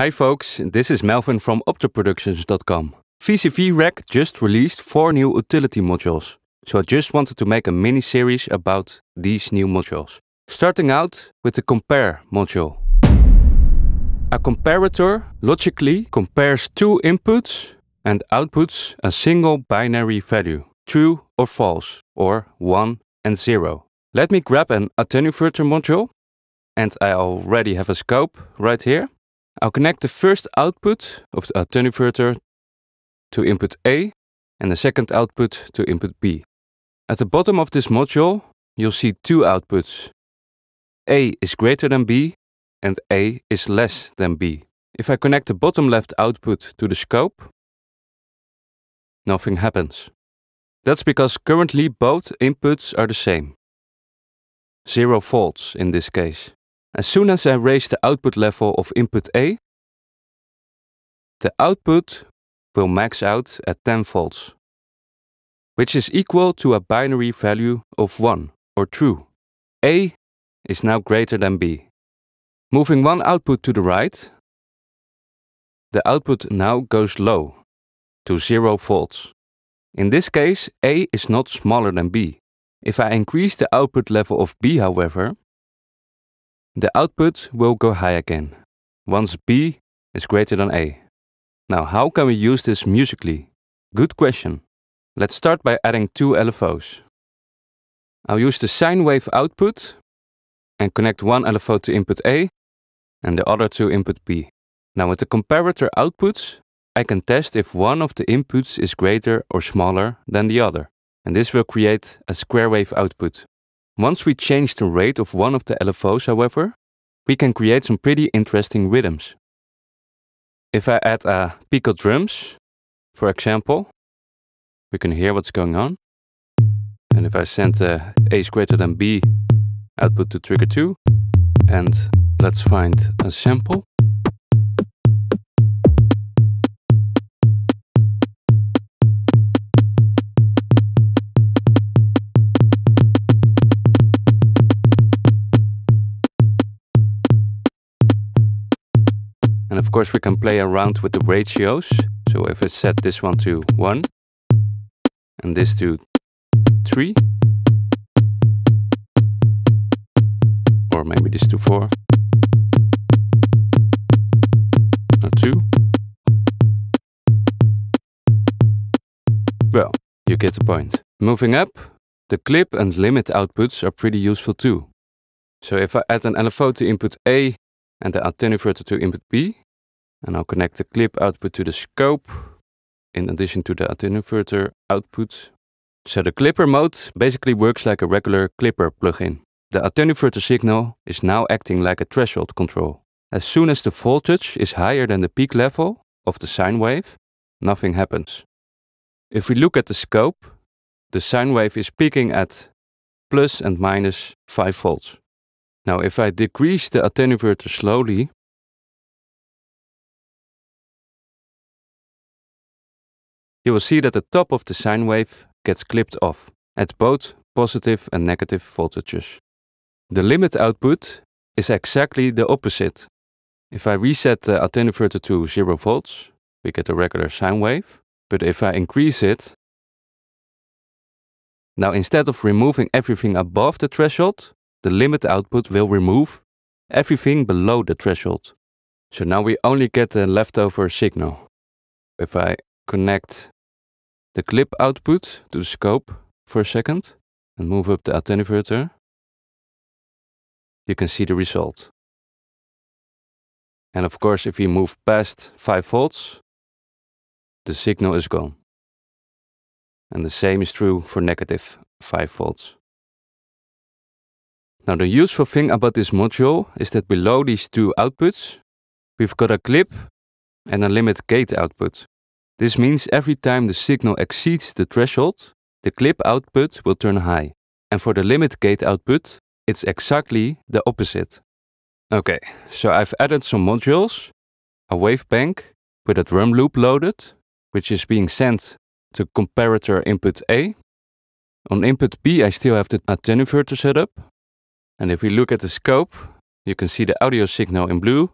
Hi folks, this is Melvin from OptoProductions.com. VCV Rack just released four new utility modules, so I just wanted to make a mini-series about these new modules. Starting out with the Compare module. A comparator logically compares two inputs and outputs a single binary value, true or false, or 1 and 0. Let me grab an attenuator module, and I already have a scope right here. I'll connect the first output of the alterniverter to input A and the second output to input B. At the bottom of this module, you'll see two outputs. A is greater than B and A is less than B. If I connect the bottom left output to the scope, nothing happens. That's because currently both inputs are the same. Zero volts in this case. As soon as I raise the output level of input A, the output will max out at 10 volts, which is equal to a binary value of 1, or true. A is now greater than B. Moving one output to the right, the output now goes low, to 0 volts. In this case, A is not smaller than B. If I increase the output level of B, however, the output will go high again, once B is greater than A. Now, how can we use this musically? Good question. Let's start by adding two LFOs. I'll use the sine wave output and connect one LFO to input A and the other to input B. Now with the comparator outputs, I can test if one of the inputs is greater or smaller than the other, and this will create a square wave output. Once we change the rate of one of the LFOs, however, we can create some pretty interesting rhythms. If I add a uh, pico drums, for example, we can hear what's going on. And if I send the uh, A greater than B output to trigger 2, and let's find a sample. Of course, we can play around with the ratios. So if I set this one to 1 and this to 3, or maybe this to 4, or 2. Well, you get the point. Moving up, the clip and limit outputs are pretty useful too. So if I add an LFO to input A and the attenuator to input B, And I'll connect the clip output to the scope in addition to the attenuverter output. So the clipper mode basically works like a regular clipper plugin. The attenuverter signal is now acting like a threshold control. As soon as the voltage is higher than the peak level of the sine wave, nothing happens. If we look at the scope, the sine wave is peaking at plus and minus 5 volts. Now if I decrease the attenuverter slowly, you will see that the top of the sine wave gets clipped off at both positive and negative voltages. The limit output is exactly the opposite. If I reset the attenuator to 0 volts, we get a regular sine wave. But if I increase it, now instead of removing everything above the threshold, the limit output will remove everything below the threshold. So now we only get the leftover signal. If I connect the clip output to the scope for a second and move up the attenuator, you can see the result. And of course, if we move past 5 volts, the signal is gone. And the same is true for negative 5 volts. Now the useful thing about this module is that below these two outputs, we've got a clip and a limit gate output. This means every time the signal exceeds the threshold, the clip output will turn high. And for the limit gate output, it's exactly the opposite. Okay, so I've added some modules, a wavebank with a drum loop loaded, which is being sent to comparator input A. On input B, I still have the attenuverter set up. And if we look at the scope, you can see the audio signal in blue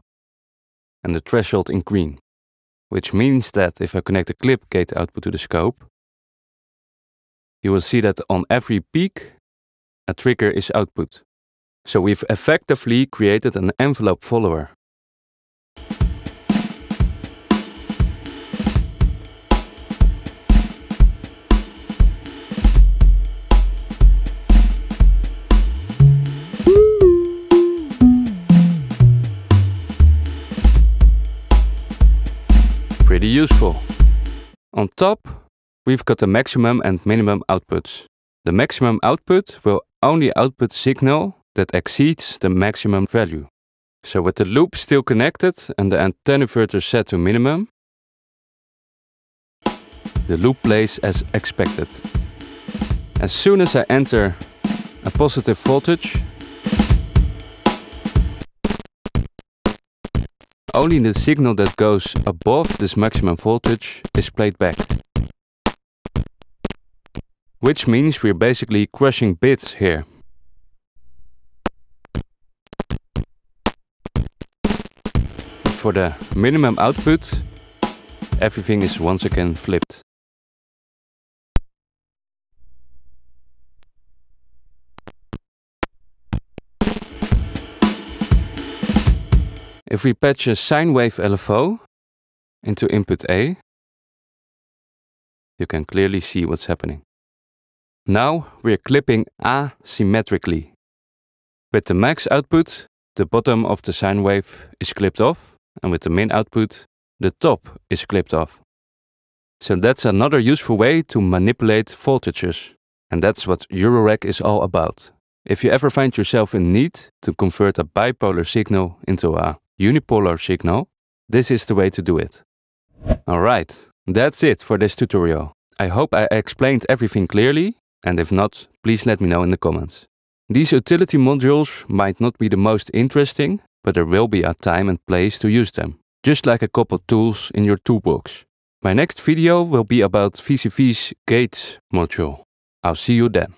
and the threshold in green which means that if I connect the clip gate output to the scope, you will see that on every peak, a trigger is output. So we've effectively created an envelope follower. useful. On top, we've got the maximum and minimum outputs. The maximum output will only output signal that exceeds the maximum value. So with the loop still connected and the antenna inverter set to minimum, the loop plays as expected. As soon as I enter a positive voltage, Only the signal that goes above this maximum voltage is played back. Which means we're basically crushing bits here. For the minimum output, everything is once again flipped. if we patch a sine wave LFO into input A, you can clearly see what's happening. Now we're clipping asymmetrically. With the max output, the bottom of the sine wave is clipped off, and with the min output, the top is clipped off. So that's another useful way to manipulate voltages. And that's what Eurorack is all about. If you ever find yourself in need to convert a bipolar signal into a unipolar signal, this is the way to do it. Alright, that's it for this tutorial. I hope I explained everything clearly, and if not, please let me know in the comments. These utility modules might not be the most interesting, but there will be a time and place to use them, just like a couple tools in your toolbox. My next video will be about VCV's Gates module. I'll see you then.